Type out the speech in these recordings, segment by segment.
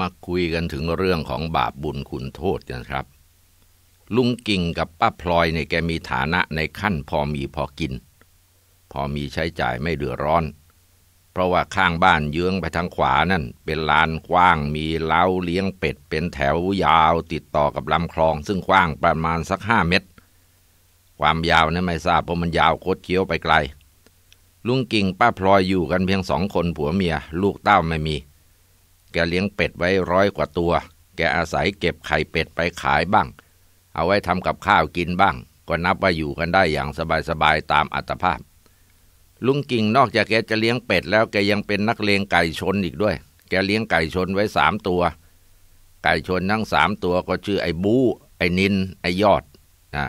มาคุยกันถึงเรื่องของบาปบุญคุณโทษกันครับ ลุงกิ่งกับป้าพลอยเนี่ยแกมีฐานะในขั้นพอมีพอกิน พอมีใช้จ่ายไม่เดือดร้อน เพราะว่าข้างบ้านเยื้องไปทางขวานั่นเป็นลานกว้างมีเล้าเลี้ยงเป็ดเป็นแถวยาวติดต่อกับลำคลอง ซึ่งกว้างประมาณสักห้าเมตร ความยาวนั้นไม่ทราบเพราะมันยาวโคตรเคี้ยวไปไกล ลุงกิ่งป้าพลอยอยู่กันเพียงสองคนผัวเมีย ลูกเต้าไม่มีแกเลี้ยงเป็ดไว้ร้อยกว่าตัว แกอาศัยเก็บไข่เป็ดไปขายบ้าง เอาไว้ทำกับข้าวกินบ้าง ก็นับว่าอยู่กันได้อย่างสบายๆ ตามอัตภาพ ลุงกิ่งนอกจากแกจะเลี้ยงเป็ดแล้ว แกยังเป็นนักเลงไก่ชนอีกด้วย แกเลี้ยงไก่ชนไว้สามตัว ไก่ชนทั้งสามตัวก็ชื่อไอ้บูไอ้นิน ไอ้ยอดนะ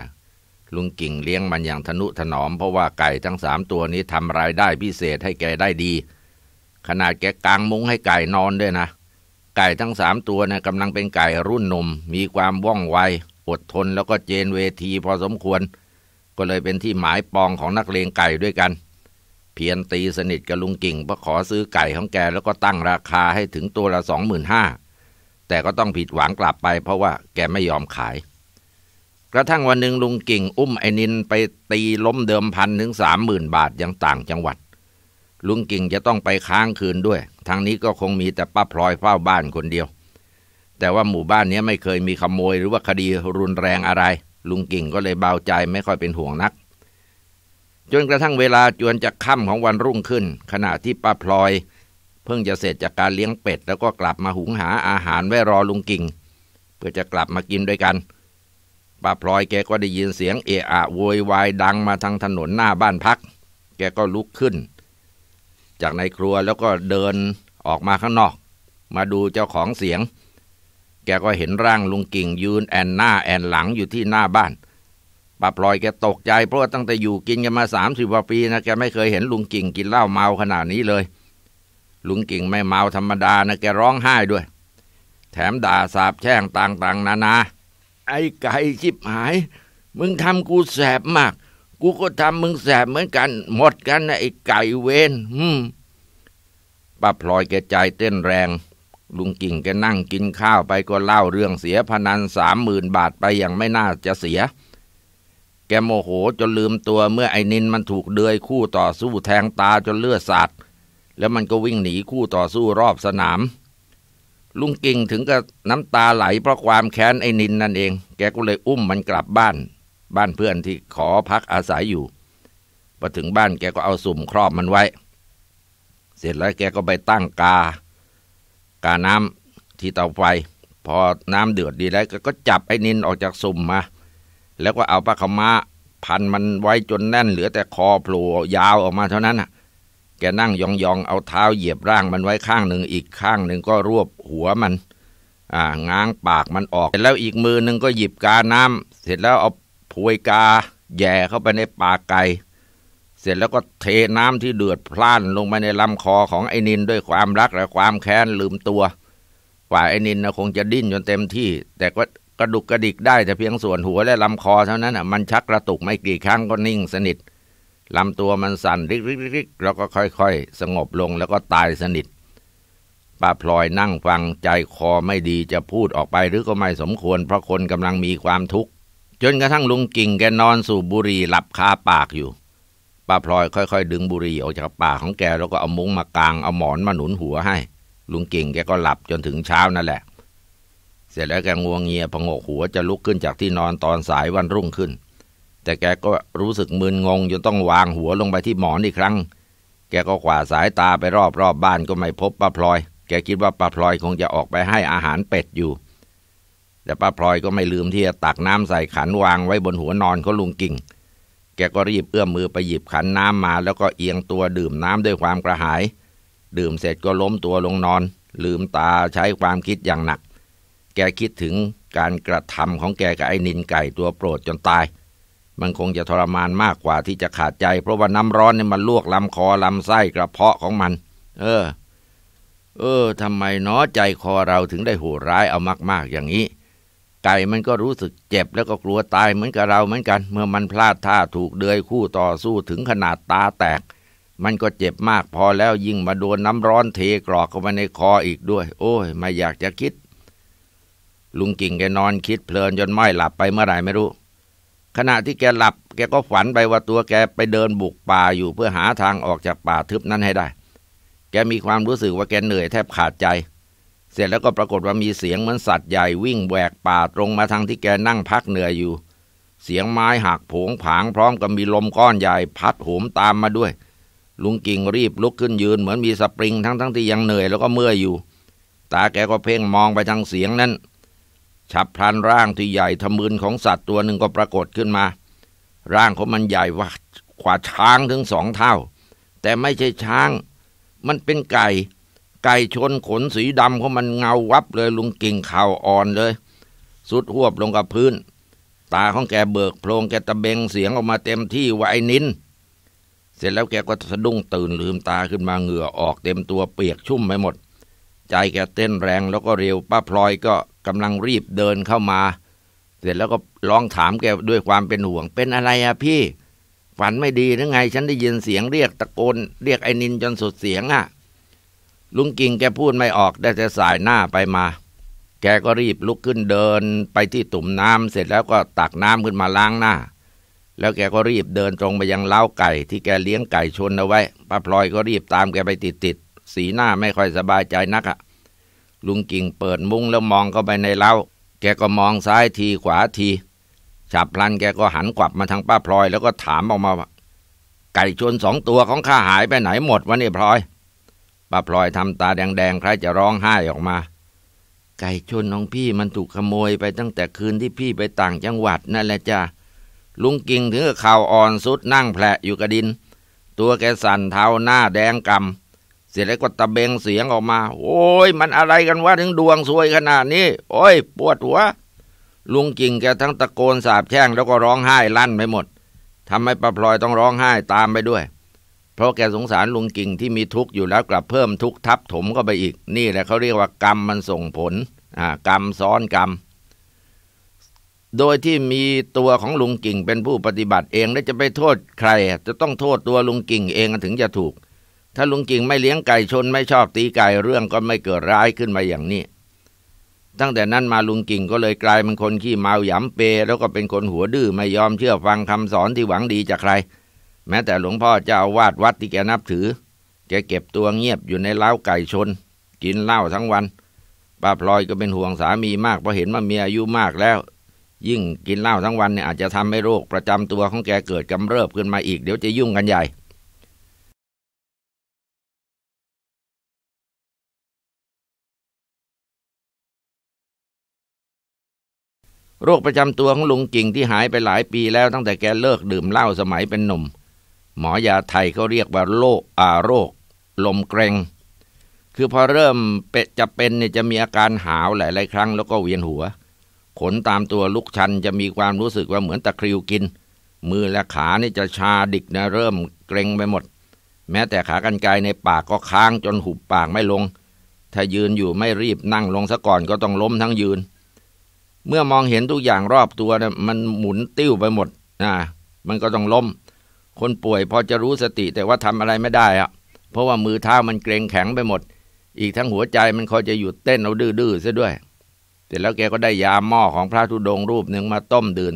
ลุงกิ่งเลี้ยงมันอย่างทนุถนอม เพราะว่าไก่ทั้งสามตัวนี้ทำรายได้พิเศษให้แกได้ดี ขนาดแกกางมุ้งให้ไก่นอนด้วยนะไก่ทั้งสามตัวนะกำลังเป็นไก่รุ่นหนุ่มมีความว่องไวอดทนแล้วก็เจนเวทีพอสมควร ก็เลยเป็นที่หมายปองของนักเลงไก่ด้วยกัน เพียนตีสนิทกับลุงกิ่งเพื่อขอซื้อไก่ของแกแล้วก็ตั้งราคาให้ถึงตัวละสองหมื่นห้าแต่ก็ต้องผิดหวังกลับไปเพราะว่าแกไม่ยอมขาย กระทั่งวันหนึ่งลุงกิ่งอุ้มไอ้นินไปตีล้มเดิมพันถึงสามหมื่นบาทยังต่าง จังหวัดลุงกิ่งจะต้องไปค้างคืนด้วย ทางนี้ก็คงมีแต่ป้าพลอยเฝ้าบ้านคนเดียว แต่ว่าหมู่บ้านนี้ไม่เคยมีขโมย หรือว่าคดีรุนแรงอะไร ลุงกิ่งก็เลยเบาใจไม่ค่อยเป็นห่วงนัก จนกระทั่งเวลาจวนจะค่ำของวันรุ่งขึ้น ขณะที่ป้าพลอย เพิ่งจะเสร็จจากการเลี้ยงเป็ด แล้วก็กลับมาหุงหาอาหารไว้รอลุงกิ่ง เพื่อจะกลับมากินด้วยกัน ป้าพลอยแกก็ได้ยินเสียงเอะอะโวยวายดังมาทางถนนหน้าบ้านพัก แกก็ลุกขึ้นจากในครัวแล้วก็เดินออกมาข้างนอกมาดูเจ้าของเสียง แกก็เห็นร่างลุงกิ่งยืนแอนหน้าแอนหลังอยู่ที่หน้าบ้านป้าพลอยแกตกใจเพราะตั้งแต่อยู่กินกันมาสามสิบกว่าปีนะแกไม่เคยเห็นลุงกิ่งกินเหล้าเมาขนาดนี้เลย ลุงกิ่งไม่เมาธรรมดานะแกร้องไห้ด้วย แถมด่าสาบแช่งต่างๆ นานา ไอ้ไก่ชิบหาย มึงทำกูแสบมากกูก็ทำมึงแสบเหมือนกัน หมดกันนะไอ้ไก่เวนอืมป้าพลอยแกใจเต้นแรง ลุงกิ่งแกนั่งกินข้าวไปก็เล่าเรื่องเสียพนันสามหมื่นบาทไปอย่างไม่น่าจะเสีย แกโมโหจนลืมตัวเมื่อไอ้นินมันถูกเดือยคู่ต่อสู้แทงตาจนเลือดสาดแล้วมันก็วิ่งหนีคู่ต่อสู้รอบสนาม ลุงกิ่งถึงกับน้ำตาไหลเพราะความแค้นไอ้นินนั่นเอง แกก็เลยอุ้มมันกลับบ้านบ้านเพื่อนที่ขอพักอาศัยอยู่พอถึงบ้านแกก็เอาสุ่มครอบมันไว้ เสร็จแล้วแกก็ไปตั้งกา กาน้ำที่เตาไฟ พอน้ำเดือดดีแล้ว ก็จับไอ้นินออกจากสุ่มมา แล้วก็เอาปลาขมาพันมันไว้จนแน่นเหลือแต่คอโผล่ยาวออกมาเท่านั้นะแกนั่งยองๆเอาเท้าเหยียบร่างมันไว้ข้างหนึ่งอีกข้างหนึ่งก็รวบหัวมัน อ่าง้างปากมันออกเสร็จแล้วอีกมือหนึ่งก็หยิบกาน้ำ เสร็จแล้วเอาวยกาแย่เข้าไปในปากไก่เสร็จแล้วก็เทน้ำที่เดือดพล่านลงไปในลำคอของไอ้นินด้วยความรักและความแค้นลืมตัวฝ่ายไอ้นินนะคงจะดิ้นจนเต็มที่ แต่ก็กระดุกกระดิกได้แต่เพียงส่วนหัวและลำคอเท่านั้นอ่ะมันชักกระตุกไม่กี่ครั้งก็นิ่งสนิทลำตัวมันสั่นริกๆแล้วก็ค่อยๆสงบลงแล้วก็ตายสนิทป้าพลอยนั่งฟังใจคอไม่ดีจะพูดออกไปหรือก็ไม่สมควรเพราะคนกำลังมีความทุกข์จนกระทั่งลุงกิ่งแกนอนสูบบุหรี่หลับคาปากอยู่ป้าพลอยค่อยๆดึงบุหรี่ออกจากปากของแก แล้วก็เอามุ้งมากาง เอาหมอนมาหนุนหัวให้ ลุงกิ่งแกก็หลับจนถึงเช้านั่นแหละ เสร็จแล้วแกงวงเงียพงกหัวจะลุกขึ้นจากที่นอนตอนสายวันรุ่งขึ้น แต่แกก็รู้สึกมึนงงจนต้องวางหัวลงไปที่หมอนอีกครั้ง แกก็ขวาสายตาไปรอบๆบบ้านก็ไม่พบป้าพลอย แกคิดว่าป้าพลอยคงจะออกไปให้อาหารเป็ดอยู่แต่ป้าพลอยก็ไม่ลืมที่จะตักน้ำใส่ขันวาง ไว้บนหัวนอนของลุงกิ่ง แกก็รีบเอื้อมมือไปหยิบขันน้ำมา แล้วก็เอียงตัวดื่มน้ำด้วยความกระหาย ดื่มเสร็จก็ล้มตัวลงนอน ลืมตาใช้ความคิดอย่างหนัก แกคิดถึงการกระทำของแกกับไอ้นินไก่ตัวโปรดจนตาย มันคงจะทรมานมากกว่าที่จะขาดใจเพราะว่าน้ำร้อนเนี่ยมันลวกลำคอลำไส้กระเพาะของมัน เออ เออทำไมเนาะใจคอเราถึงได้โหดร้ายเอามากๆอย่างนี้ไก่มันก็รู้สึกเจ็บแล้วก็กลัวตายเหมือนกับเราเหมือนกัน เมื่อมันพลาดท่าถูกเดือยคู่ต่อสู้ถึงขนาดตาแตก มันก็เจ็บมากพอแล้วยิ่งมาโดนน้ำร้อนเทกรอกเข้ามาในคออีกด้วย โอ้ย ไม่อยากจะคิด ลุงกิ่งแกนอนคิดเพลินจนไม่หลับไปเมื่อไหร่ไม่รู้ ขณะที่แกหลับ แกก็ฝันไปว่าตัวแกไปเดินบุกป่าอยู่เพื่อหาทางออกจากป่าทึบนั้นให้ได้ แกมีความรู้สึกว่าแกเหนื่อยแทบขาดใจเสร็จแล้วก็ปรากฏว่ามีเสียงเหมือนสัตว์ใหญ่วิ่งแหวกป่าตรงมาทางที่แกนั่งพักเหนื่อยอยู่ เสียงไม้หักผงผางพร้อมกับมีลมก้อนใหญ่พัดโหมตามมาด้วย ลุงกิ่งรีบลุกขึ้นยืนเหมือนมีสปริงทั้งทั้งที่ยังเหนื่อยแล้วก็เมื่อยอยู่ ตาแกก็เพ่งมองไปทางเสียงนั้น ฉับพลันร่างที่ใหญ่ทะมึนของสัตว์ตัวหนึ่งก็ปรากฏขึ้นมา ร่างของมันใหญ่ว่าขวาช้างถึงสองเท่าแต่ไม่ใช่ช้างมันเป็นไก่ไก่ชนขนสีดำเขาะมันเงาวับเลยลุงกิ่งข่าวอ่อนเลย สุดหวบลงกับพื้น ตาของแกเบิกโพรงแก ตะเบงเสียงออกมาเต็มที่ว่าไอ้นินเสร็จแล้วแกก็สะดุ้งตื่นลืมตาขึ้นมาเหงื่อออกเต็มตัวเปียกชุ่มไปหมด ใจแกเต้นแรงแล้วก็เร็วป้าพลอยก็กำลังรีบเดินเข้ามา เสร็จแล้วก็ร้องถามแกด้วยความเป็นห่วง เป็นอะไรอะพี่ ฝันไม่ดีหรือไงฉันได้ยินเสียง เรียกตะโกน เรียกไอ้นินจนสุดเสียงอะลุงกิ่งแกพูดไม่ออกได้แต่สายหน้าไปมา แกก็รีบลุกขึ้นเดินไปที่ตุ่มน้ำ เสร็จแล้วก็ตักน้ำขึ้นมาล้างหน้า แล้วแกก็รีบเดินตรงไปยังเล้าไก่ ที่แกเลี้ยงไก่ชนเอาไว้ ป้าพลอยก็รีบตามแกไปติดๆ สีหน้าไม่ค่อยสบายใจนักอะลุงกิ่งเปิดมุ้งแล้วมองเข้าไปในเล้า แกก็มองซ้ายทีขวาที ฉับพลันแกก็หันกลับมาทางป้าพลอยแล้วก็ถามออกมาว่า ไก่ชนสองตัวของข้าหายไปไหนหมดวะนี่พลอยป้าพลอยทำตาแดงๆคล้ายจะร้องไห้ออกมา ไก่ชนของพี่มันถูกขโมยไปตั้งแต่คืนที่พี่ไปต่างจังหวัดนั่นแหละจ้า ลุงกิ่งถึงกับข่าวอ่อนสุดนั่งแผลอยู่กับดิน ตัวแกสั่นเทาหน้าแดงกำเสียแล้วก็ตะเบงเสียงออกมา โอ้ยมันอะไรกันวะถึงดวงซวยขนาดนี้ โอ้ยปวดหัว ลุงกิ่งแกทั้งตะโกนสาบแช่งแล้วก็ร้องไห้ลั่นไปหมดทำให้ป้าพลอยต้องร้องไห้ตามไปด้วยเพราะแกสงสารลุงกิ่งที่มีทุกข์อยู่แล้วกลับเพิ่มทุกข์ทับถมเข้าไปอีก นี่แหละเขาเรียกว่ากรรมมันส่งผลอ่ากรรมซ้อนกรรม โดยที่มีตัวของลุงกิ่งเป็นผู้ปฏิบัติเองแล้วจะไปโทษใครจะต้องโทษตัวลุงกิ่งเองถึงจะถูก ถ้าลุงกิ่งไม่เลี้ยงไก่ชนไม่ชอบตีไก่เรื่องก็ไม่เกิดร้ายขึ้นมาอย่างนี้ ตั้งแต่นั้นมาลุงกิ่งก็เลยกลายเป็นคนขี้เมาหยำเป แล้วก็เป็นคนหัวดื้อไม่ยอมเชื่อฟังคำสอนที่หวังดีจากใครแม้แต่หลวงพ่อเจ้าวาดวัดที่แกนับถือ แกเก็บตัวเงียบอยู่ในเล้าไก่ชน กินเหล้าทั้งวันป้าพลอยก็เป็นห่วงสามีมากเพราะเห็นว่าเมียอายุมากแล้ว ยิ่งกินเหล้าทั้งวันเนี่ยอาจจะทำให้โรคประจำตัวของแกเกิดกำเริบขึ้นมาอีกเดี๋ยวจะยุ่งกันใหญ่ โรคประจำตัวของลุงกิ่งที่หายไปหลายปีแล้วตั้งแต่แกเลิกดื่มเหล้าสมัยเป็นหนุ่มหมอยาไทยเขาเรียกว่าโรคอาโรคลมเกรงคือพอเริ่มเปจะเป็นเนี่ยจะมีอาการหาวหลาย ๆ ครั้งแล้วก็เวียนหัว ขนตามตัวลุกชันจะมีความรู้สึกว่าเหมือนตะคริวกิน มือและขานี่จะชาดิกนะเริ่มเกรงไปหมด แม้แต่ขากรรไกรในปากก็ค้างจนหุบปากไม่ลง ถ้ายืนอยู่ไม่รีบนั่งลงซะก่อนก็ต้องล้มทั้งยืน เมื่อมองเห็นทุกอย่างรอบตัวเนี่ยมันหมุนติ้วไปหมดนะมันก็ต้องล้มคนป่วยพอจะรู้สติแต่ว่าทำอะไรไม่ได้อะเพราะว่ามือเท้ามันเกรงแข็งไปหมด อีกทั้งหัวใจมันคอยจะหยุดเต้นเอาดื้อๆซะด้วยเสร็จแล้วแกก็ได้ยาหม้อของพระธุดงรูปหนึ่งมาต้มดื่ม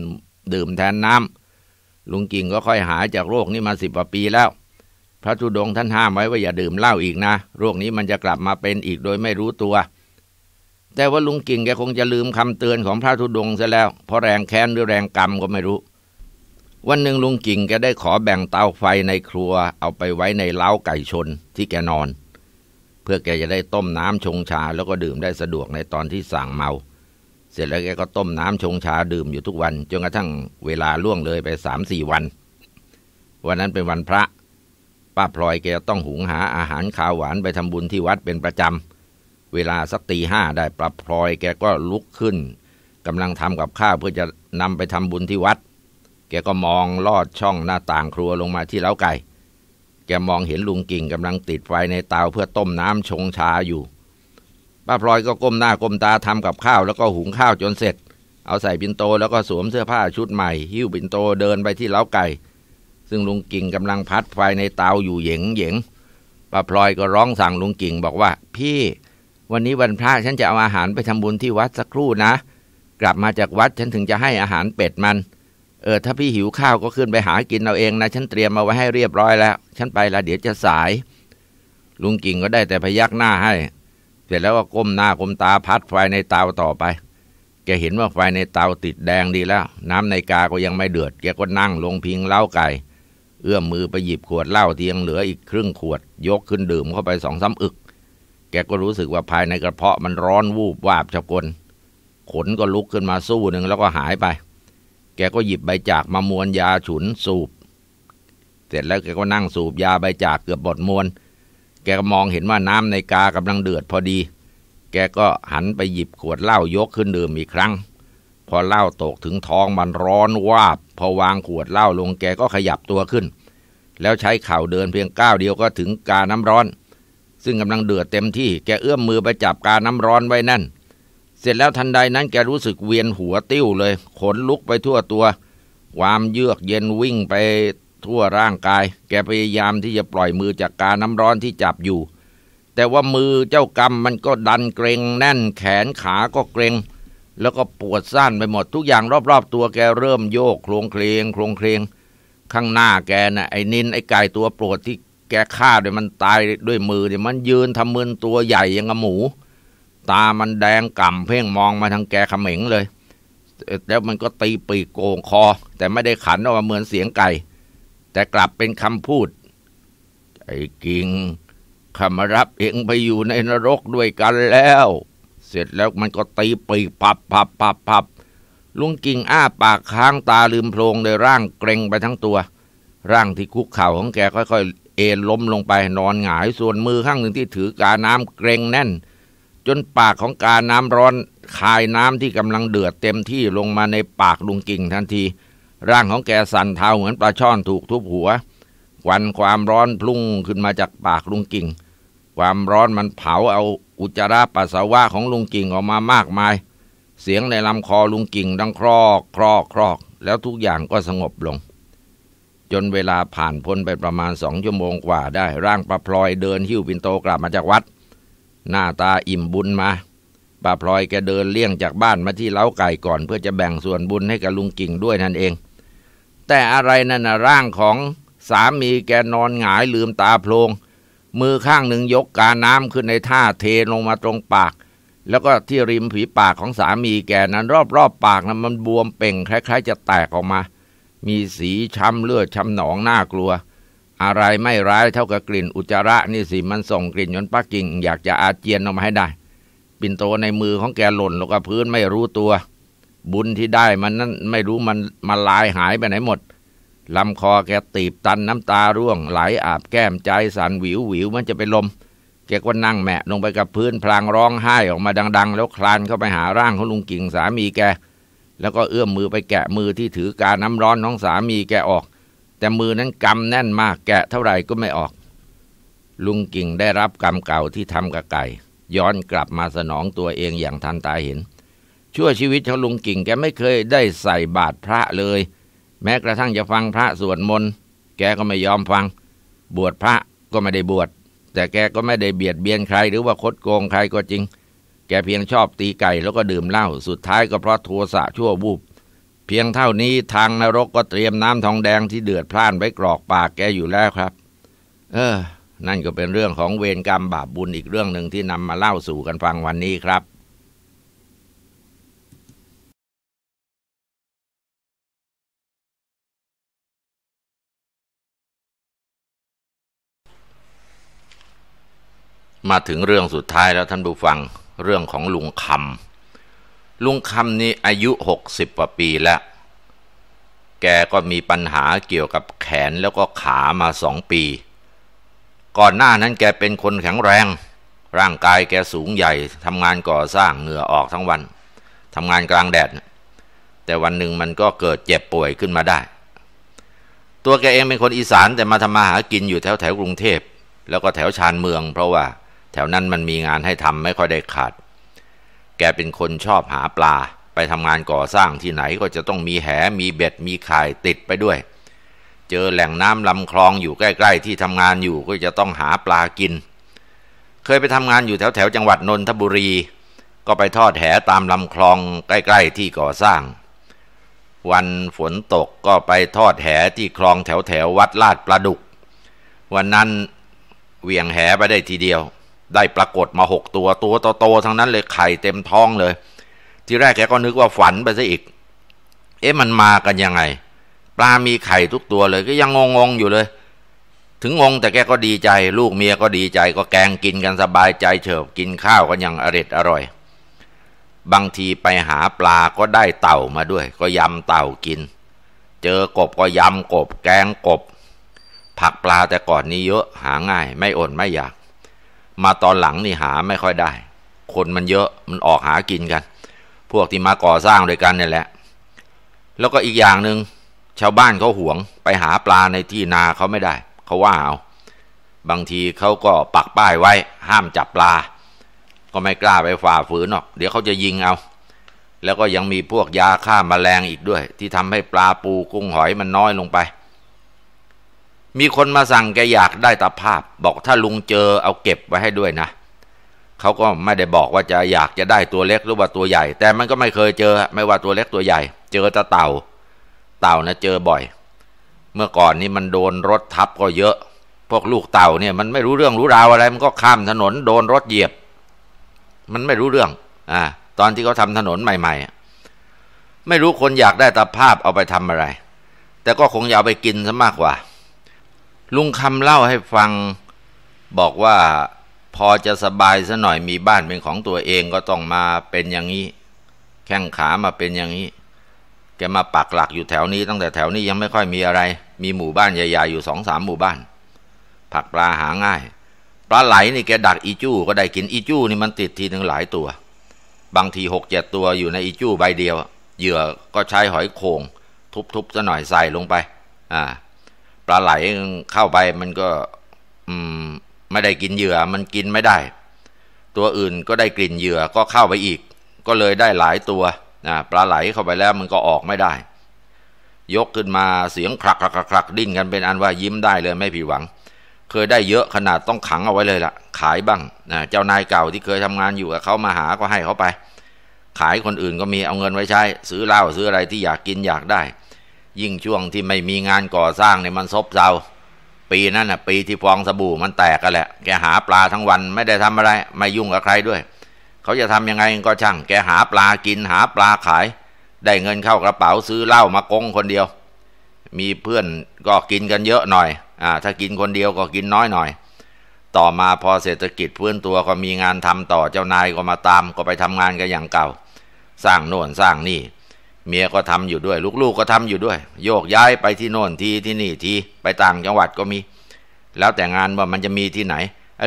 ดื่มแทนน้ำ ลุงกิ่งก็ค่อยหายจากโรคนี้มาสิบกว่าปีแล้ว พระธุดงท่านห้ามไว้ว่าอย่าดื่มเหล้าอีกนะโรคนี้มันจะกลับมาเป็นอีกโดยไม่รู้ตัว แต่ว่าลุงกิ่งแกคงจะลืมคำเตือนของพระธุดงซะแล้วเพราะแรงแค้นหรือแรงกรรมก็ไม่รู้วันหนึ่งลุงกิ่งแกได้ขอแบ่งเตาไฟในครัวเอาไปไว้ในเล้าไก่ชนที่แกนอน เพื่อแกจะได้ต้มน้ำชงชาแล้วก็ดื่มได้สะดวกในตอนที่สั่งเมา เสร็จแล้วแกก็ต้มน้ำชงชาดื่มอยู่ทุกวัน จนกระทั่งเวลาล่วงเลยไปสามสี่วัน วันนั้นเป็นวันพระ ป้าพลอยแกต้องหุงหาอาหารขาวหวานไปทำบุญที่วัดเป็นประจำเวลาสักตีห้าได้ป้าพลอยแกก็ลุกขึ้นกำลังทำกับข้าวเพื่อจะนำไปทำบุญที่วัดแกก็มองลอดช่องหน้าต่างครัวลงมาที่เล้าไก่ แกมองเห็นลุงกิ่งกำลังติดไฟในเตาเพื่อต้มน้ำชงชาอยู่ ป้าพลอยก็ก้มหน้าก้มตาทำกับข้าว แล้วก็หุงข้าวจนเสร็จ เอาใส่ปินโตแล้วก็สวมเสื้อผ้าชุดใหม่หิ้วปินโตเดินไปที่เล้าไก่ ซึ่งลุงกิ่งกำลังพัดไฟในเตาอยู่เหยงเหยงป้าพลอยก็ร้องสั่งลุงกิ่งบอกว่า พี่วันนี้วันพระฉันจะเอาอาหารไปทำบุญที่วัดสักครู่นะ กลับมาจากวัดฉันถึงจะให้อาหารเป็ดมันเออถ้าพี่หิวข้าวก็ขึ้นไปหากินเอาเองนะฉันเตรียมมาไว้ให้เรียบร้อยแล้ว ฉันไปละเดี๋ยวจะสาย ลุงกิ่งก็ได้แต่พยักหน้าให้ เสร็จแล้วก็ก้มหน้าก้มตาพัดไฟในเตาต่อไป แกเห็นว่าไฟในเตาติดแดงดีแล้ว น้ำในกาก็ยังไม่เดือด แกก็นั่งลงพิงเล้าไก่ เอื้อมมือไปหยิบขวดเหล้าที่ยังเหลืออีกครึ่งขวด ยกขึ้นดื่มเข้าไปสองสาอึก แกก็รู้สึกว่าภายในกระเพาะมันร้อนวูบวาบชะกลขนก็ลุกขึ้นมาสู้หนึ่งแล้วก็หายไปแกก็หยิบใบจากมามวนยาฉุนสูบ เสร็จแล้วแกก็นั่งสูบยาใบจากเกือบหมดมวนแกก็มองเห็นว่าน้ำในกากำลังเดือดพอดี แกก็หันไปหยิบขวดเหล้ายกขึ้นดื่มอีกครั้ง พอเหล้าตกถึงท้องมันร้อนวาบพอวางขวดเหล้าลง แกก็ขยับตัวขึ้น แล้วใช้เข่าเดินเพียงก้าวเดียวก็ถึงกาน้ำร้อน ซึ่งกำลังเดือดเต็มที่แกเอื้อมมือไปจับกาน้ำร้อนไว้นั่นเสร็จแล้วทันใดนั้นแกรู้สึกเวียนหัวติ้วเลย ขนลุกไปทั่วตัว ความเยือกเย็นวิ่งไปทั่วร่างกาย แกพยายามที่จะปล่อยมือจากการน้ำร้อนที่จับอยู่ แต่ว่ามือเจ้ากรรมมันก็ดันเกรง แน่นแขนขา ก็เกรง แล้วก็ปวดสั้นไปหมดทุกอย่างรอบๆ ตัวแกเริ่มโยกโครงเคลงโครงเคลงข้างหน้าแกนะ่ะไอ้นินไอ้ไก่ตัวโปรดที่แกฆ่าด้วยมันตายด้วยมือเนี่ยมันยืนทำมือตัวใหญ่ยังกับหมูตามันแดงก่ำเพ่งมองมาทางแกขมิงเลย แล้วมันก็ตีปีกโกงคอ แต่ไม่ได้ขันออกมาเหมือนเสียงไก่ แต่กลับเป็นคำพูด ไอ้กิงขมารับเองไปอยู่ในนรกด้วยกันแล้ว เสร็จแล้วมันก็ตีปีกปับปับปับปับ ลุงกิงอ้าปากค้างตาลืมโพลงในร่างเกรงไปทั้งตัว ร่างที่คุกเข่าของแกค่อย ๆ เอ็นล้มลงไป นอนหงาย ส่วนมือข้างหนึ่งที่ถือกาน้าเกรงแน่นจนปากของกาน้ำร้อน คายน้ำที่กำลังเดือดเต็มที่ลงมาในปากลุงกิ่งทันที ร่างของแกสั่นเทาเหมือนปลาช่อนถูกทุบหัวควันความร้อนพุ่งขึ้นมาจากปากลุงกิ่ง ความร้อนมันเผาเอาอุจจาระปัสสาวะของลุงกิ่งออกมามากมาย เสียงในลำคอลุงกิ่งดังครอกครอกครอก แล้วทุกอย่างก็สงบลง จนเวลาผ่านพ้นไปประมาณสองชั่วโมงกว่าได้ร่างประพลอยเดินหิ้วปินโตกลับมาจากวัดหน้าตาอิ่มบุญมาป้าพลอยแกเดินเลี่ยงจากบ้านมาที่เล้าไก่ก่อน เพื่อจะแบ่งส่วนบุญให้กับลุงกิ่งด้วยนั่นเอง แต่อะไรนั่นนะร่างของสามีแกนอนหงายลืมตาโพลงมือข้างหนึ่งยกกาน้ำขึ้นในท่าเทลงมาตรงปาก แล้วก็ที่ริมผีปากของสามีแกนั้นรอบๆปากนั้นมันบวมเป่งคล้ายๆ จะแตกออกมา มีสีช้ำเลือดช้ำหนองน่ากลัวอะไรไม่ร้ายเท่ากับกลิ่น อุจจาระนี่สิมันส่งกลิ่นยนปักกิ่ง อยากจะอาเจียนออกมาให้ได้ ปิ่นโตในมือของแกหล่นลงกับพื้นไม่รู้ตัว บุญที่ได้มันนั้นไม่รู้มันมาลายหายไปไหนหมด ลำคอแกตีบตันน้ำตาร่วงไหลอาบแก้มใจสันหวิวหวิวมันจะเป็นลม แกก็นั่งแมะลงไปกับพื้นพลางร้องไห้ออกมาดังๆ แล้วคลานเข้าไปหาร่างของลุงกิ่งสามีแกแล้วก็เอื้อมมือไปแกะมือที่ถือการน้ำร้อนน้องสามีแกออกแต่มือนั้นกำแน่นมากแกะเท่าไหร่ก็ไม่ออก ลุงกิ่งได้รับกรรมเก่าที่ทำกับไก่ ย้อนกลับมาสนองตัวเองอย่างทันตาเห็น ชั่วชีวิตของลุงกิ่งแกไม่เคยได้ใส่บาตรพระเลย แม้กระทั่งจะฟังพระสวดมนต์แกก็ไม่ยอมฟัง บวชพระก็ไม่ได้บวช แต่แกก็ไม่ได้เบียดเบียนใครหรือว่าคดโกงใครก็จริง แกเพียงชอบตีไก่ แล้วก็ดื่มเหล้าสุดท้ายก็เพราะทัวสะชั่วบูบเพียงเท่านี้ทางนรกก็เตรียมน้ำทองแดงที่เดือดพล่านไว้กรอกปากแกอยู่แล้วครับ เออ นั่นก็เป็นเรื่องของเวรกรรมบาปบุญอีกเรื่องหนึ่งที่นำมาเล่าสู่กันฟังวันนี้ครับ มาถึงเรื่องสุดท้ายแล้วท่านผู้ฟังเรื่องของลุงคำลุงคำนี่อายุหกสิบกว่าปีแล้ว แกก็มีปัญหาเกี่ยวกับแขนแล้วก็ขามาสองปี ก่อนหน้านั้นแกเป็นคนแข็งแรง ร่างกายแกสูงใหญ่ทำงานก่อสร้างเหงื่อออกทั้งวันทำงานกลางแดด แต่วันหนึ่งมันก็เกิดเจ็บป่วยขึ้นมาได้ ตัวแกเองเป็นคนอีสานแต่มาทำมาหากินอยู่แถวแถวกรุงเทพ แล้วก็แถวชานเมือง เพราะว่าแถวนั้นมันมีงานให้ทำไม่ค่อยได้ขาดแกเป็นคนชอบหาปลา ไปทำงานก่อสร้างที่ไหนก็จะต้องมีแหมีเบ็ดมีข่ายติดไปด้วย เจอแหล่งน้ำลำคลองอยู่ใกล้ๆที่ทำงานอยู่ก็จะต้องหาปลากิน เคยไปทำงานอยู่แถวๆจังหวัดนนทบุรี ก็ไปทอดแหตามลำคลองใกล้ ๆที่ก่อสร้าง วันฝนตกก็ไปทอดแหที่คลองแถวๆวัดลาดปลาดุก วันนั้นเหวี่ยงแหไปได้ทีเดียวได้ปรากฏมาหกตัวตัวโตๆทั้งนั้นเลยไข่เต็มท้องเลย ทีแรกแกก็นึกว่าฝันไปซะอีก เอ๊ะมันมากันยังไง ปลามีไข่ทุกตัวเลยก็ยังงงๆอยู่เลย ถึงงงแต่แกก็ดีใจ ลูกเมียก็ดีใจ ก็แกงกินกันสบายใจเฉิบกินข้าวกันอย่างอร็ดอร่อย บางทีไปหาปลาก็ได้เต่ามาด้วย ก็ยำเต่ากิน เจอกบก็ยำกบแกงกบ ผักปลาแต่ก่อนนี้เยอะหาง่าย ไม่อดไม่อยากมาตอนหลังนี่หาไม่ค่อยได้ คนมันเยอะ มันออกหากินกัน พวกที่มาก่อสร้างด้วยกันนี่แหละ แล้วก็อีกอย่างหนึง่งชาวบ้านเขาหวงไปหาปลาในที่นาเขาไม่ได้ เขาว่าเอา บางทีเขาก็ปักป้ายไว้ ห้ามจับปลา ก็ไม่กล้าไปฝ่าฝืนหรอก เดี๋ยวเขาจะยิงเอา แล้วก็ยังมีพวกยาฆ่ามาแมลงอีกด้วย ที่ทำให้ปลาปูกุ้งหอยมันน้อยลงไปมีคนมาสั่งแกอยากได้ตาภาพ บอกถ้าลุงเจอเอาเก็บไว้ให้ด้วยนะเขาก็ไม่ได้บอกว่าจะอยากจะได้ตัวเล็กหรือว่าตัวใหญ่ แต่มันก็ไม่เคยเจอไม่ว่าตัวเล็กตัวใหญ่ เจอตะเต่า เต่านะเจอบ่อย เมื่อก่อนนี้มันโดนรถทับก็เยอะ พวกลูกเต่าเนี่ย มันไม่รู้เรื่องรู้ราวอะไร มันก็ข้ามถนน โดนรถเหยียบ มันไม่รู้เรื่องอ่าตอนที่เขาทาถนนใหม่ ๆ ไม่รู้คนอยากได้ตาภาพเอาไปทำอะไร แต่ก็คงอยากไปกินซะมากกว่าลุงคำเล่าให้ฟังบอกว่าพอจะสบายซะหน่อยมีบ้านเป็นของตัวเองก็ต้องมาเป็นอย่างนี้ แข้งขามาเป็นอย่างนี้ แกมาปักหลักอยู่แถวนี้ ตั้งแต่แถวนี้ยังไม่ค่อยมีอะไร มีหมู่บ้านใหญ่ๆอยู่สองสามหมู่บ้าน ผักปลาหาง่ายปลาไหลนี่แกดักอีจู้ก็ได้กินอีจู้นี่มันติดทีหนึ่งหลายตัว บางทีหกเจ็ดตัวอยู่ในอีจู้ใบเดียว เหยื่อก็ใช้หอยโขงทุบๆซะหน่อยใส่ลงไป อ่าปลาไหลเข้าไปมันก็อืมไม่ได้กินเหยื่อมันกินไม่ได้ ตัวอื่นก็ได้กลิ่นเหยื่อก็เข้าไปอีก ก็เลยได้หลายตัวนะปลาไหลเข้าไปแล้วมันก็ออกไม่ได้ ยกขึ้นมาเสียงคลักคลักคลักดิ้นกันเป็นอันว่ายิ้มได้เลยไม่ผิดหวัง เคยได้เยอะขนาดต้องขังเอาไว้เลยละ่ะ ขายบ้างนะเจ้านายเก่าที่เคยทำงานอยู่กับเขามาหาก็ให้เขาไป ขายคนอื่นก็มีเอาเงินไว้ใช้ ซื้อเหล้าซื้ออะไรที่อยากกินอยากได้ยิ่งช่วงที่ไม่มีงานก่อสร้างเนี่ยมันซบเซา ปีนั้นนะปีที่ฟองสบู่มันแตกกันแหละ แกหาปลาทั้งวันไม่ได้ทำอะไรไม่ยุ่งกับใครด้วย เขาจะทำยังไงก็ช่าง แกหาปลากินหาปลาขาย ได้เงินเข้ากระเป๋าซื้อเหล้ามากงคนเดียว มีเพื่อนก็กินกันเยอะหน่อย อ่าถ้ากินคนเดียวก็กินน้อยหน่อย ต่อมาพอเศรษฐกิจเพื่อนตัวก็มีงานทำต่อ เจ้านายก็มาตาม ก็ไปทำงานกันอย่างเก่า สร้างโน่นสร้างนี่เมียก็ทำอยู่ด้วยลูกๆก็ทำอยู่ด้วย โยกย้ายไปที่โน่นทีที่นี่ทีไปต่างจังหวัดก็มี แล้วแต่งานว่ามันจะมีที่ไหน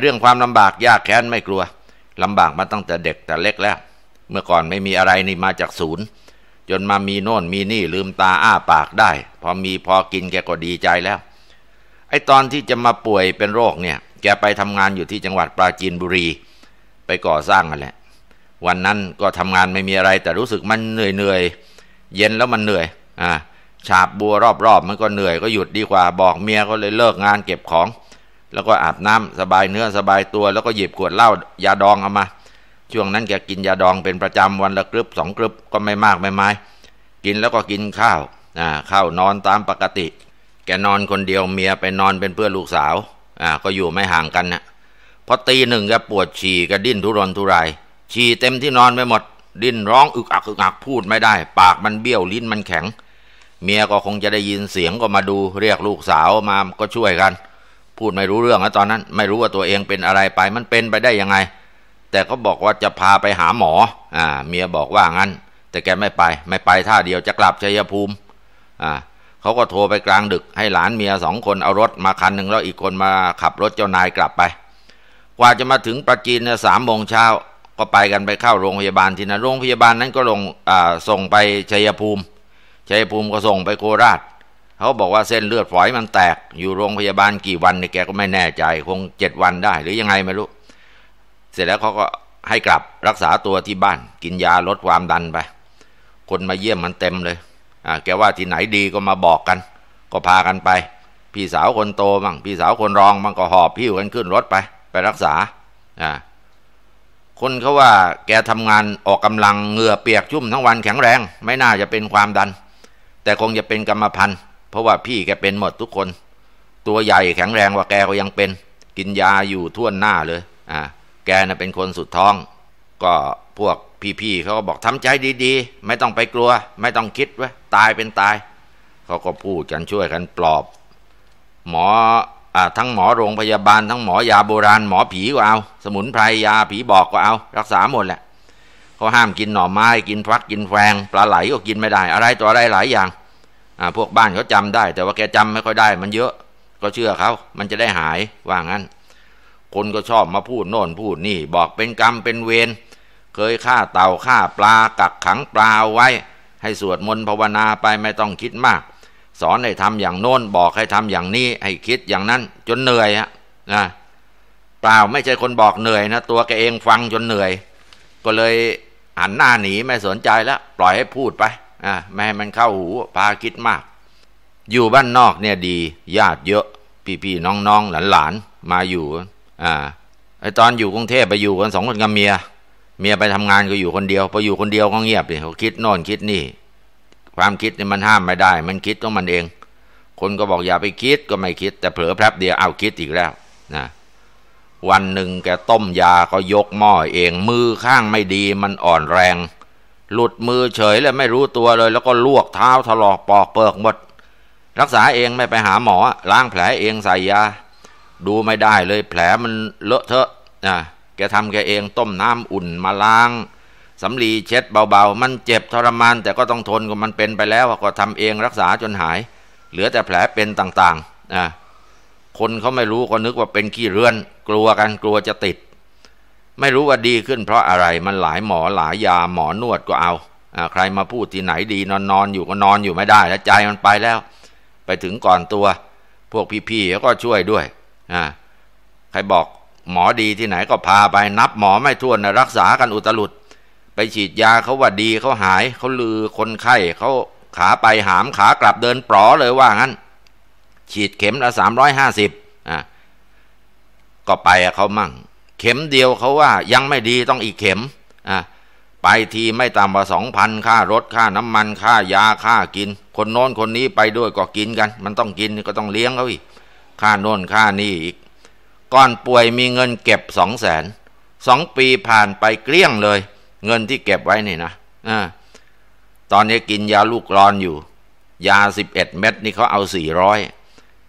เรื่องความลำบากยากแค้นไม่กลัว ลำบากมาตั้งแต่เด็กแต่เล็กแล้ว เมื่อก่อนไม่มีอะไรนี่มาจากศูนย์ จนมามีโน่นมีนี่ลืมตาอ้าปากได้พอมีพอกินแกก็ดีใจแล้วไอตอนที่จะมาป่วยเป็นโรคเนี่ย แกไปทำงานอยู่ที่จังหวัดปราจีนบุรี ไปก่อสร้างกันแหละวันนั้นก็ทำงานไม่มีอะไรแต่รู้สึกมันเหนื่อยยเย็นแล้วมันเหนื่อย อ่า ฉาบบัวรอบๆ มันก็เหนื่อย ก็หยุดดีกว่า บอกเมียก็เลยเลิกงานเก็บของ แล้วก็อาบน้ำสบายเนื้อสบายตัวแล้วก็หยิบขวดเหล้ายาดองเอามา ช่วงนั้นแกกินยาดองเป็นประจำวันละกรึบสองกรึบก็ไม่มากไม่ไม่กินแล้วก็กินข้าว อ่าข้าวนอนตามปกติ แกนอนคนเดียวเมียไปนอนเป็นเพื่อนลูกสาว อ่าก็อยู่ไม่ห่างกันนะพอตีหนึ่งแกปวดฉี่กระดิ้นทุรนทุราย ฉี่เต็มที่นอนไปหมดดิ้นร้องอึกอักอึกอักพูดไม่ได้ ปากมันเบี้ยวลิ้นมันแข็ง เมียก็คงจะได้ยินเสียงก็มาดูเรียกลูกสาวมาก็ช่วยกัน พูดไม่รู้เรื่องแล้วตอนนั้น ไม่รู้ว่าตัวเองเป็นอะไรไปมันเป็นไปได้ยังไง แต่ก็บอกว่าจะพาไปหาหมออ่าเมียบอกว่างั้น แต่แกไม่ไปไม่ไปท่าเดียวจะกลับชัยภูมิอ่าเขาก็โทรไปกลางดึก ให้หลานเมียสองคนเอารถ มาคันหนึ่งแล้วอีกคนมาขับรถเจ้านายกลับไป กว่าจะมาถึงประจีนสามโมงเช้าก็ไปกันไปเข้าโรงพยาบาล ที่นั้นโรงพยาบาลนั้นก็ลงส่งไปชัยภูมิชัยภูมิก็ส่งไปโคราช เขาบอกว่าเส้นเลือดฝอยมันแตกอยู่โรงพยาบาลกี่วันนี่แกก็ไม่แน่ใจคงเจ็ดวันได้ หรือยังไงไม่รู้ เสร็จแล้วเขาก็ให้กลับรักษาตัวที่บ้าน กินยาลดความดันไปคนมาเยี่ยมมันเต็มเลยแกว่าที่ไหนดีก็มาบอกกัน ก็พากันไป พี่สาวคนโตบ้างพี่สาวคนรองบ้างก็หอบพี่กันขึ้นรถไป ไปรักษาอ่าคนเขาว่าแกทำงานออกกำลังเหงื่อเปียกชุ่มทั้งวันแข็งแรง ไม่น่าจะเป็นความดัน แต่คงจะเป็นกรรมพันธุ์เพราะว่าพี่แกเป็นหมดทุกคน ตัวใหญ่แข็งแรงกว่าแกก็ยังเป็น กินยาอยู่ท่วนหน้าเลยอ่าแกน่ะเป็นคนสุดท้อง ก็พวกพี่ๆเขาก็บอกทำใจดีๆ ไม่ต้องไปกลัวไม่ต้องคิดว่าตายเป็นตายเขาก็พูดกันช่วยกันปลอบ หมอทั้งหมอโรงพยาบาลทั้งหมอยาโบราณหมอผีก็เอา สมุนไพรยาผีบอกก็เอา รักษาหมดแหละเขาห้ามกินหน่อไม้กินฟักกินแฟง ปลาไหลก็กินไม่ได้ อะไรตัวอะไรหลายอย่างพวกบ้านเขาจำได้ แต่ว่าแกจำไม่ค่อยได้ มันเยอะก็เชื่อเขามันจะได้หายว่างั้น คนก็ชอบมาพูดโน่นพูดนี่ บอกเป็นกรรมเป็นเวร เคยฆ่าเต่าฆ่าปลากักขังปลาเอาไว้ ให้สวดมนต์ภาวนาไปไม่ต้องคิดมากสอนให้ทำอย่างโน้นบอกให้ทำอย่างนี้ให้คิดอย่างนั้น จนเหนื่อยฮะนะเปล่าไม่ใช่คนบอกเหนื่อยนะ ตัวแกเองฟังจนเหนื่อย ก็เลยหันหน้าหนีไม่สนใจแล้วปล่อยให้พูดไปอ่ะไม่ให้มันเข้าหูพาคิดมาก อยู่บ้านนอกเนี่ยดี ญาติเยอะพี่ๆน้องๆหลานๆมาอยู่อ่าไอตอนอยู่กรุงเทพไปอยู่กันสองคนกับเมีย เมียไปทำงานก็อยู่คนเดียว พออยู่คนเดียวก็เงียบเลยเขาคิดนอนคิดนี่ความคิดนี่มันห้ามไม่ได้ มันคิดของมันเอง คนก็บอกอย่าไปคิดก็ไม่คิดแต่เผลอแป๊บเดียวเอาคิดอีกแล้วนะวันหนึ่งแกต้มยาก็ยกหม้อเองมือข้างไม่ดีมันอ่อนแรง หลุดมือเฉยเลยไม่รู้ตัวเลยแล้วก็ลวกเท้าถลอกปอกเปิกหมด รักษาเองไม่ไปหาหมอล้างแผลเองใส่ยา ดูไม่ได้เลยแผลมันเลอะเทอะนะแกทำแกเองต้มน้ำอุ่นมาล้างสำลีเช็ดเบาๆมันเจ็บทรมานแต่ก็ต้องทนมันเป็นไปแล้วก็ทำเองรักษาจนหาย เหลือแต่แผลเป็นต่างๆนะคนเขาไม่รู้ก็นึกว่าเป็นขี้เรือนกลัวกันกลัวจะติด ไม่รู้ว่าดีขึ้นเพราะอะไรมันหลายหมอหลายยาหมอนวดก็เอาอใครมาพูดที่ไหนดีนอนนอนอยู่ ก็นอนอยู่ไม่ได้ แล้วใจมันไปแล้ว ไปถึงก่อนตัว พวกพี่ๆ ก็ช่วยด้วยอใครบอกหมอดีที่ไหนก็พาไปนับหมอไม่ทั่วนะรักษากันอุตลุดไปฉีดยาเขาว่าดีเขาหาย เขาลือคนไข้เขาขาไปหามขากลับเดินปลอเลยว่างั้นฉีดเข็มละสามร้อยห้าสิบอ่ะก็ไปเขามั่ง เข็มเดียวเขาว่ายังไม่ดีต้องอีกเข็มอ่ะไปทีไม่ต่ำกว่าสองพันค่ารถค่าน้ำมัน ค่ายาค่ากิน คนโน้นคนนี้ไปด้วยก็กินกัน มันต้องกินก็ต้องเลี้ยงเขาอีกค่าโน่นค่านี่อีกก่อนป่วยมีเงินเก็บสองแสนสองปีผ่านไปเกลี้ยงเลยเงินที่เก็บไว้นี่นะอตอนนี้กินยาลูกรอนอยู่ ยาสิบเอ็ดเม็ดนี่เขาเอาสี่ร้อย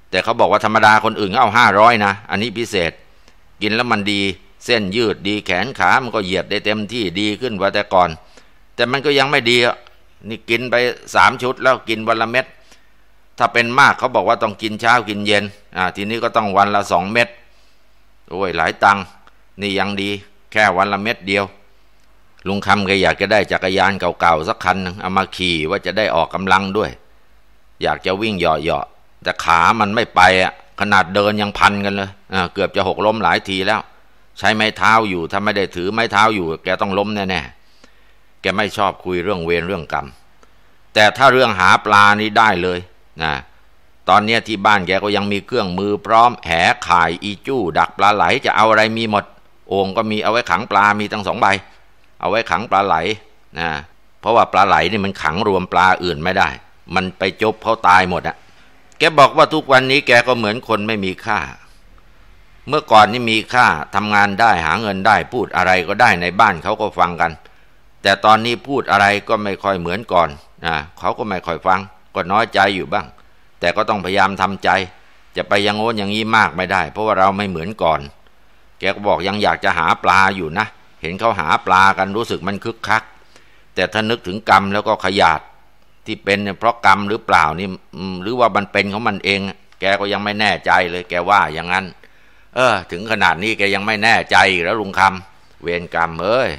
แต่เขาบอกว่าธรรมดาคนอื่นเอาห้าร้อยนะ อันนี้พิเศษ กินแล้วมันดี เส้นยืดดีแขนขา มันก็เหยียดได้เต็มที่ดีขึ้นกว่าแต่ก่อน แต่มันก็ยังไม่ดีนี่กินไปสามชุด แล้วกินวันละเม็ด ถ้าเป็นมากเขาบอกว่าต้องกินเช้ากินเย็นอ่าทีนี้ก็ต้องวันละสองเม็ด โอ้ยหลายตัง นี่ยังดีแค่วันละเม็ดเดียวลุงคำแกอยากจะได้จักรยานเก่าๆสักคันเอามาขี่ว่าจะได้ออกกำลังด้วย อยากจะวิ่งเหาะๆแต่ขามันไม่ไปอ่ะขนาดเดินยังพันกันเลยเกือบจะหกล้มหลายทีแล้ว ใช้ไม้เท้าอยู่ ถ้าไม่ได้ถือไม้เท้าอยู่ แกต้องล้มแน่ๆแกไม่ชอบคุยเรื่องเวรเรื่องกรรมแต่ถ้าเรื่องหาปลานี่ได้เลยนะตอนนี้ที่บ้านแกก็ยังมีเครื่องมือพร้อมแหข่ายอีจู้ ดักปลาไหลจะเอาอะไรมีหมดโอ่งก็มีเอาไว้ขังปลามีทั้งสองใบเอาไว้ขังปลาไหลนะเพราะว่าปลาไหลนี่มันขังรวมปลาอื่นไม่ได้ มันไปจบเขาตายหมดอะแกบอกว่าทุกวันนี้แกก็เหมือนคนไม่มีค่า เมื่อก่อนนี่มีค่าทำงานได้หาเงินได้ พูดอะไรก็ได้ในบ้านเขาก็ฟังกัน แต่ตอนนี้พูดอะไรก็ไม่ค่อยเหมือนก่อนนะเขาก็ไม่ค่อยฟังก็น้อยใจอยู่บ้าง แต่ก็ต้องพยายามทำใจ จะไปยังโน้นอย่างนี้มากไม่ได้ เพราะว่าเราไม่เหมือนก่อน แกก็บอกยังอยากจะหาปลาอยู่นะเห็นเขาหาปลากันรู้สึกมันคึกคักแต่ถ้านึกถึงกรรมแล้วก็ขยาดที่เป็นเพราะกรรมหรือเปล่านี่ หรือว่ามันเป็นของมันเอง แกก็ยังไม่แน่ใจเลย แกว่าอย่างนั้น เออ ถึงขนาดนี้แกยังไม่แน่ใจแล้วลุงคำเวรกรรมเอ้ย